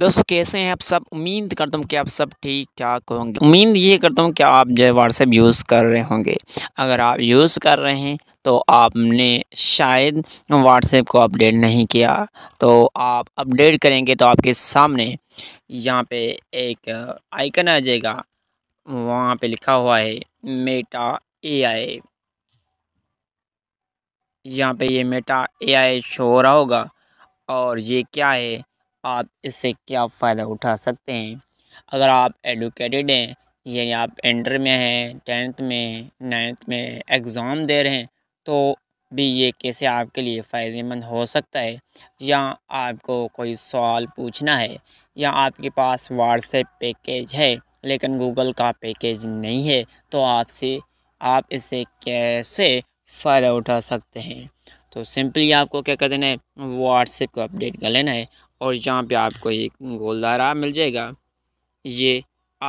دوستو کیسے ہیں آپ سب امید کرتا ہوں کہ آپ سب ٹھیک ٹھاک ہوں گے امید یہ کرتا ہوں کہ آپ جو ہے واٹس ایپ یوز کر رہے ہوں گے اگر آپ یوز کر رہے ہیں تو آپ نے شاید واٹس ایپ کو اپڈیٹ نہیں کیا تو آپ اپڈیٹ کریں گے تو آپ کے سامنے یہاں پہ ایک آئیکن آ جائے گا وہاں پہ لکھا ہوا ہے میٹا اے آئی یہاں پہ یہ میٹا اے آئی شو ہو رہا ہوگا اور یہ کیا ہے آپ اس سے کیا فائدہ اٹھا سکتے ہیں اگر آپ ایڈوکیٹڈ ہیں یعنی آپ انٹر میں ہیں ٹینتھ میں نائنتھ میں ایگزام دے رہے ہیں تو بھی یہ کیسے آپ کے لیے فائدہ مند ہو سکتا ہے یا آپ کو کوئی سوال پوچھنا ہے یا آپ کے پاس واٹس ایپ پیکیج ہے لیکن گوگل کا پیکیج نہیں ہے تو آپ سے آپ اس سے کیسے فائدہ اٹھا سکتے ہیں تو سمپلی آپ کو کیا کر دینا ہے واٹس ایپ کو اپڈیٹ کر لینا ہے اور جہاں پہ آپ کو یہ گولدارہ مل جائے گا یہ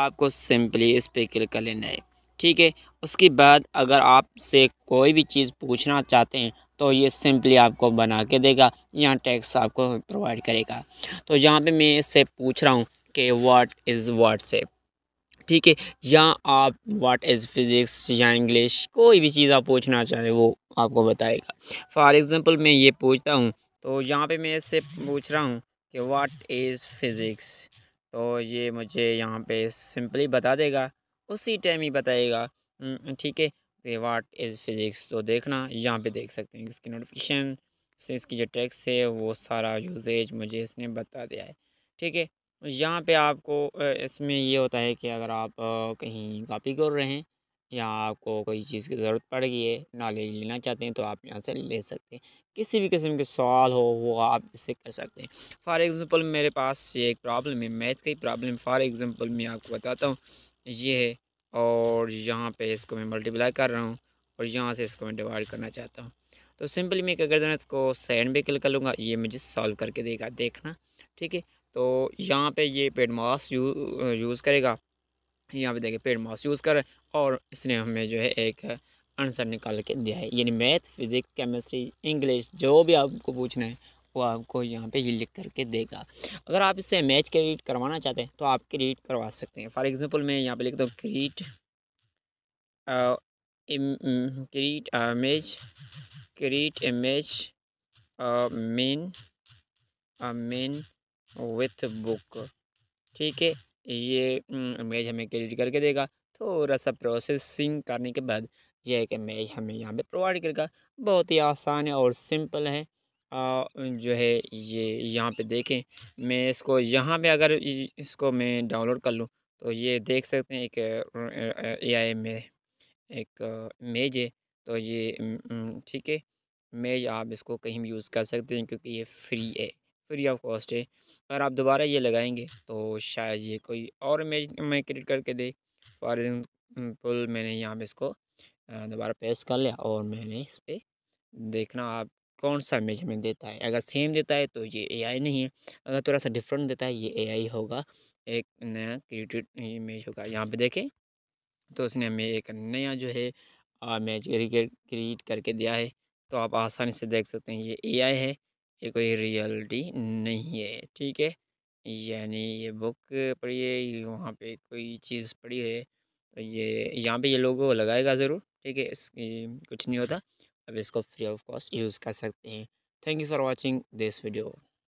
آپ کو سمپلی اس پہ کلک کر لینا ہے ٹھیک ہے اس کے بعد اگر آپ سے کوئی بھی چیز پوچھنا چاہتے ہیں تو یہ سمپلی آپ کو بنا کے دے گا یا ٹیکس آپ کو پرووائڈ کرے گا تو جہاں پہ میں اس سے پوچھ رہا ہوں کہ واٹ از واٹس ایپ ٹھیک ہے یا آپ واٹ از فزکس یا انگلش کوئی بھی چیز آپ پوچھنا چاہیں وہ آپ کو بتائے گا فار ایگزامپل میں یہ پوچھتا ہوں تو یہاں پہ میں اس سے پوچھ رہا ہوں کہ واٹ از فزکس تو یہ مجھے یہاں پہ سمپلی بتا دے گا اسی ٹائم ہی بتائے گا ٹھیک ہے کہ واٹ از فزکس تو دیکھنا یہاں پہ دیکھ سکتے ہیں اس کی نوٹیفکیشن سے اس کی جو ٹیکس ہے وہ سارا یوزیج مجھے اس نے بتا دیا ہے ٹھیک ہے یہاں پہ آپ کو اس میں یہ ہوتا ہے کہ اگر آپ کہیں کاپی کر رہے ہیں یا آپ کو کوئی چیز کی ضرورت پڑ گئی ہے نالج لینا چاہتے ہیں تو آپ یہاں سے لے سکتے ہیں کسی بھی قسم کے سوال ہو وہ آپ اسے کر سکتے ہیں فار ایگزامپل میرے پاس یہ ایک پرابلم ہے میتھ کی پرابلم فار ایگزامپل میں آپ کو بتاتا ہوں یہ ہے اور یہاں پہ اس کو میں ملٹیپلائی کر رہا ہوں اور یہاں سے اس کو میں ڈیوائڈ کرنا چاہتا ہوں تو سمپلی میں کیا دن اس کو سینڈ کلک کر لوں گا یہ مجھے سالو کر کے دے گا دیکھنا ٹھیک ہے تو یہاں پہ یہ پیڈ ماس یوز کرے گا یہاں پہ دیکھیں پیڑ یوز کر اور اس نے ہمیں جو ہے ایک آنسر نکال کے دیا ہے یعنی میتھ فزکس کیمسٹری انگلش جو بھی آپ کو پوچھنا ہے وہ آپ کو یہاں پہ یہ لکھ کر کے دے گا اگر آپ اس سے میچ کے کروانا چاہتے ہیں تو آپ کریٹ کروا سکتے ہیں فار ایگزامپل میں یہاں پہ لکھتا ہوں create create image create image مین وتھ بک ٹھیک ہے یہ امیج ہمیں کریٹ کر کے دے گا تھوڑا سا پروسیسنگ کرنے کے بعد یہ ایک امیج ہمیں یہاں پہ پرووائڈ کرے گا بہت ہی آسان ہے اور سمپل ہے جو ہے یہ یہاں پہ دیکھیں میں اس کو یہاں پہ اگر اس کو میں ڈاؤن لوڈ کر لوں تو یہ دیکھ سکتے ہیں ایک اے آئی میں ایک امیج ہے تو یہ ٹھیک ہے میج آپ اس کو کہیں بھی یوز کر سکتے ہیں کیونکہ یہ فری ہے فری آف کاسٹ ہے اگر آپ دوبارہ یہ لگائیں گے تو شاید یہ کوئی اور امیج میں کریٹ کر کے دے فار ایگزامپل میں نے یہاں پہ اس کو دوبارہ پیس کر لیا اور میں نے اس پہ دیکھنا آپ کون سا امیج ہمیں دیتا ہے اگر سیم دیتا ہے تو یہ اے آئی نہیں ہے اگر تھوڑا سا ڈفرینٹ دیتا ہے یہ اے آئی ہوگا ایک نیا کریٹڈ امیج ہوگا یہاں پہ دیکھیں تو اس نے ہمیں ایک نیا جو ہے امیج کریٹ کر کے دیا ہے تو آپ آسانی سے دیکھ سکتے ہیں یہ اے آئی ہے یہ کوئی ریئلٹی نہیں ہے ٹھیک ہے یعنی یہ بک پڑھی ہے وہاں پہ کوئی چیز پڑھی ہے یہ یہاں پہ یہ لوگوں کو لگائے گا ضرور ٹھیک ہے اس کی کچھ نہیں ہوتا اب اس کو فری آف کاسٹ یوز کر سکتے ہیں thank you for watching this video